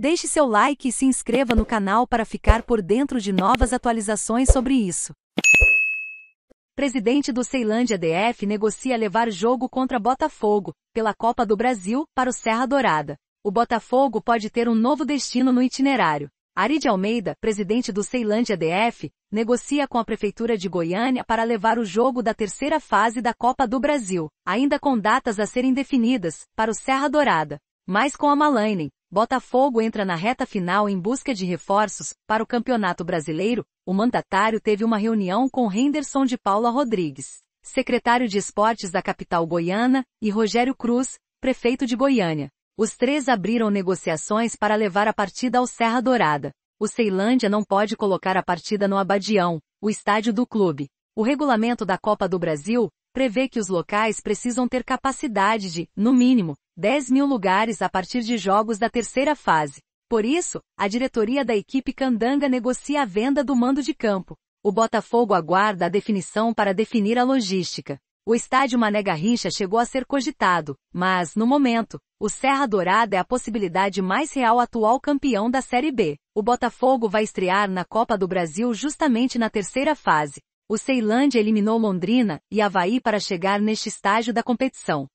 Deixe seu like e se inscreva no canal para ficar por dentro de novas atualizações sobre isso. Presidente do Ceilândia DF negocia levar jogo contra Botafogo, pela Copa do Brasil, para o Serra Dourada. O Botafogo pode ter um novo destino no itinerário. Ari de Almeida, presidente do Ceilândia DF, negocia com a Prefeitura de Goiânia para levar o jogo da terceira fase da Copa do Brasil, ainda com datas a serem definidas, para o Serra Dourada. Mas com a Malainen, Botafogo entra na reta final em busca de reforços para o Campeonato Brasileiro. O mandatário teve uma reunião com Henderson de Paula Rodrigues, secretário de Esportes da capital goiana, e Rogério Cruz, prefeito de Goiânia. Os três abriram negociações para levar a partida ao Serra Dourada. O Ceilândia não pode colocar a partida no Abadião, o estádio do clube. O regulamento da Copa do Brasil prevê que os locais precisam ter capacidade de, no mínimo, 10 mil lugares a partir de jogos da terceira fase. Por isso, a diretoria da equipe Candanga negocia a venda do mando de campo. O Botafogo aguarda a definição para definir a logística. O estádio Mané Garrincha chegou a ser cogitado, mas, no momento, o Serra Dourada é a possibilidade mais real atual campeão da Série B. O Botafogo vai estrear na Copa do Brasil justamente na terceira fase, o Ceilândia eliminou Londrina e Havaí para chegar neste estágio da competição.